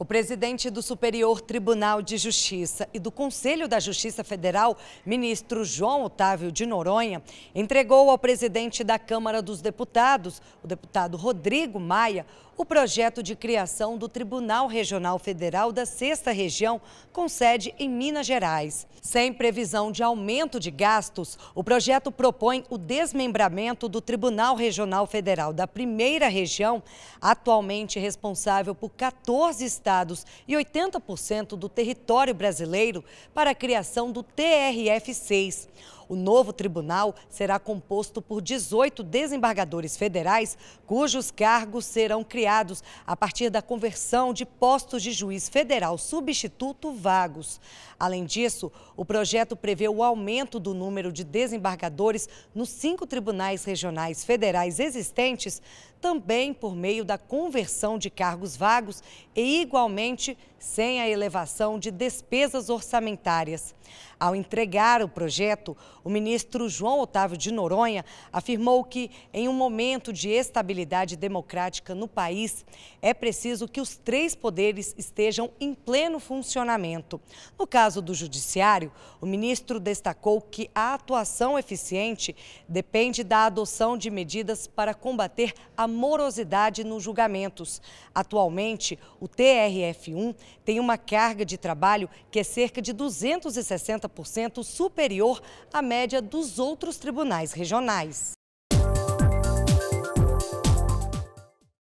O presidente do Superior Tribunal de Justiça e do Conselho da Justiça Federal, ministro João Otávio de Noronha, entregou ao presidente da Câmara dos Deputados, o deputado Rodrigo Maia, o projeto de criação do Tribunal Regional Federal da Sexta Região, com sede em Minas Gerais. Sem previsão de aumento de gastos, o projeto propõe o desmembramento do Tribunal Regional Federal da Primeira Região, atualmente responsável por 14 estados estados e 80% do território brasileiro para a criação do TRF-6. O novo tribunal será composto por 18 desembargadores federais, cujos cargos serão criados a partir da conversão de postos de juiz federal substituto vagos. Além disso, o projeto prevê o aumento do número de desembargadores nos cinco tribunais regionais federais existentes, também por meio da conversão de cargos vagos e, igualmente, sem a elevação de despesas orçamentárias. Ao entregar o projeto, o ministro João Otávio de Noronha afirmou que, em um momento de estabilidade democrática no país, é preciso que os três poderes estejam em pleno funcionamento. No caso do Judiciário, o ministro destacou que a atuação eficiente depende da adoção de medidas para combater a morosidade nos julgamentos. Atualmente, o TRF1 tem uma carga de trabalho que é cerca de 260% superior à média dos outros tribunais regionais.